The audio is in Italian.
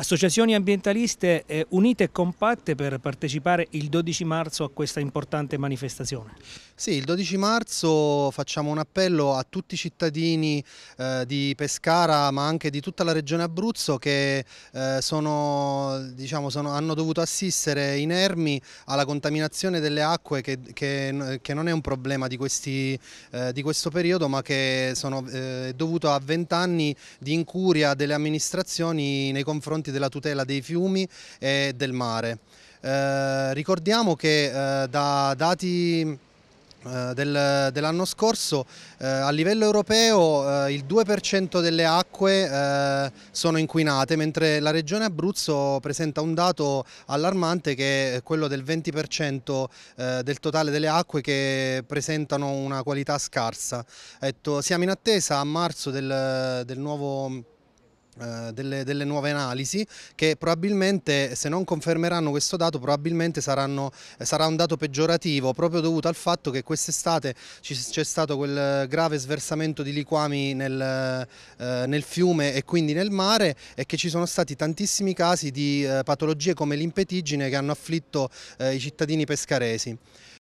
Associazioni ambientaliste eh, unite e compatte per partecipare il 12 marzo a questa importante manifestazione. Sì, il 12 marzo facciamo un appello a tutti i cittadini eh, di Pescara ma anche di tutta la regione Abruzzo che eh, sono, diciamo, sono, hanno dovuto assistere inermi alla contaminazione delle acque che, che, che non è un problema di, questi, eh, di, questo periodo ma che sono, eh, è dovuto a 20 anni di incuria delle amministrazioni nei confronti strumenti della tutela dei fiumi e del mare. Eh, ricordiamo che eh, da dati eh, del, dell'anno scorso eh, a livello europeo eh, il 2% delle acque eh, sono inquinate mentre la regione Abruzzo presenta un dato allarmante che è quello del 20% eh, del totale delle acque che presentano una qualità scarsa. Etto, ecco, siamo in attesa a marzo del, del nuovo eh, delle, delle, nuove analisi che probabilmente se non confermeranno questo dato probabilmente saranno, eh, sarà un dato peggiorativo proprio dovuto al fatto che quest'estate c'è stato quel grave sversamento di liquami nel, eh, nel, fiume e quindi nel mare e che ci sono stati tantissimi casi di eh, patologie come l'impetigine che hanno afflitto eh, i cittadini pescaresi.